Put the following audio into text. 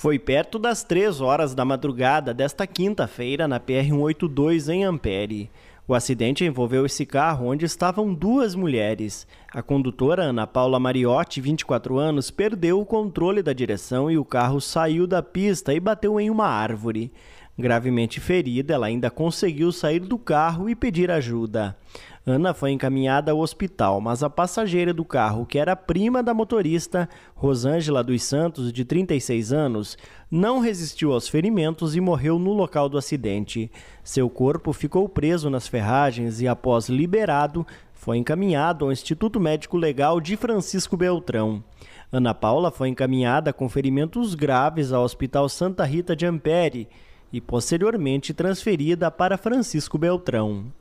Foi perto das 3 horas da madrugada desta quinta-feira na PR-182 em Ampere. O acidente envolveu esse carro onde estavam duas mulheres. A condutora Ana Paula Mariotti, 24 anos, perdeu o controle da direção e o carro saiu da pista e bateu em uma árvore. Gravemente ferida, ela ainda conseguiu sair do carro e pedir ajuda. Ana foi encaminhada ao hospital, mas a passageira do carro, que era prima da motorista, Rosângela dos Santos, de 36 anos, não resistiu aos ferimentos e morreu no local do acidente. Seu corpo ficou preso nas ferragens e, após liberado, foi encaminhado ao Instituto Médico Legal de Francisco Beltrão. Ana Paula foi encaminhada com ferimentos graves ao Hospital Santa Rita de Ampere e posteriormente transferida para Francisco Beltrão.